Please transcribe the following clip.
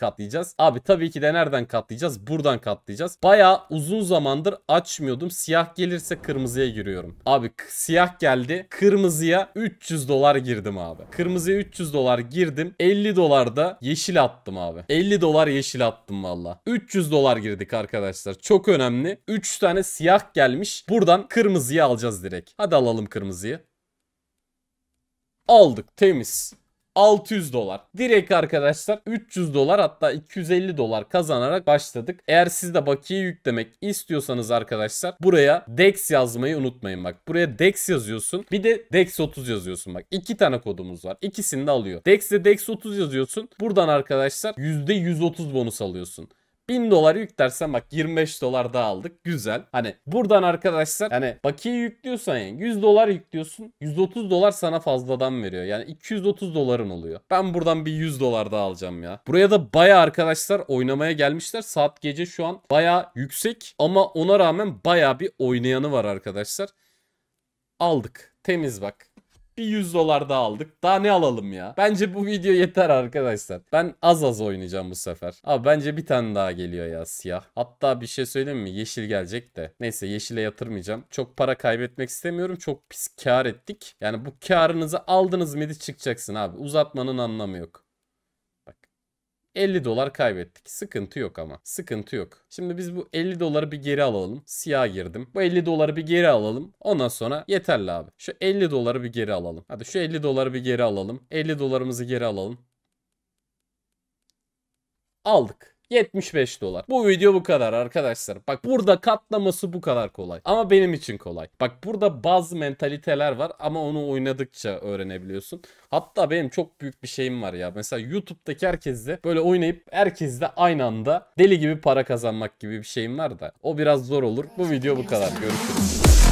katlayacağız? Abi tabii ki de nereden katlayacağız? Buradan katlayacağız. Baya uzun zamandır açmıyordum. Siyah gelirse kırmızıya giriyorum. Abi siyah geldi. Kırmızıya 300 dolar girdim abi. Kırmızıya 300 dolar girdim. 50 dolar da yeşil attım abi. 50 dolar yeşil attım valla. 300 dolar girdik arkadaşlar. Çok önemli. 3 tane siyah gelmiş. Buradan kırmızıyı alacağız direkt. Hadi alalım kırmızıyı. Aldık temiz. 600 dolar. Direkt arkadaşlar 300 dolar hatta 250 dolar kazanarak başladık. Eğer siz de bakiye yüklemek istiyorsanız arkadaşlar buraya DEX yazmayı unutmayın bak. Buraya DEX yazıyorsun. Bir de DEX 30 yazıyorsun bak. iki tane kodumuz var. İkisini de alıyor. DEX'e DEX 30 yazıyorsun. Buradan arkadaşlar %130 bonus alıyorsun. 1000 dolar yüklersen bak 25 dolar daha aldık. Güzel. Hani buradan arkadaşlar hani bakiye yüklüyorsan yani 100 dolar yüklüyorsun. 130 dolar sana fazladan veriyor. Yani 230 doların oluyor. Ben buradan bir 100 dolar daha alacağım ya. Buraya da baya arkadaşlar oynamaya gelmişler. Saat gece şu an baya yüksek ama ona rağmen baya bir oynayanı var arkadaşlar. Aldık. Temiz bak. Bir 100 dolar daha aldık. Daha ne alalım ya? Bence bu video yeter arkadaşlar. Ben az az oynayacağım bu sefer. Abi bence bir tane daha geliyor ya siyah. Hatta bir şey söyleyeyim mi? Yeşil gelecek de. Neyse yeşile yatırmayacağım. Çok para kaybetmek istemiyorum. Çok pis kar ettik. Yani bu karınızı aldınız mıydı çıkacaksın abi. Uzatmanın anlamı yok. 50 dolar kaybettik. Sıkıntı yok ama. Sıkıntı yok. Şimdi biz bu 50 doları bir geri alalım. Siyah girdim. Bu 50 doları bir geri alalım. Ondan sonra yeterli abi. Şu 50 doları bir geri alalım. Hadi şu 50 doları bir geri alalım. 50 dolarımızı geri alalım. Aldık. 75 dolar. Bu video bu kadar arkadaşlar. Bak burada katlaması bu kadar kolay. Ama benim için kolay. Bak burada bazı mentaliteler var ama onu oynadıkça öğrenebiliyorsun. Hatta benim çok büyük bir şeyim var ya. Mesela YouTube'daki herkesle böyle oynayıp herkesle aynı anda deli gibi para kazanmak gibi bir şeyim var da. O biraz zor olur. Bu video bu kadar. Görüşürüz.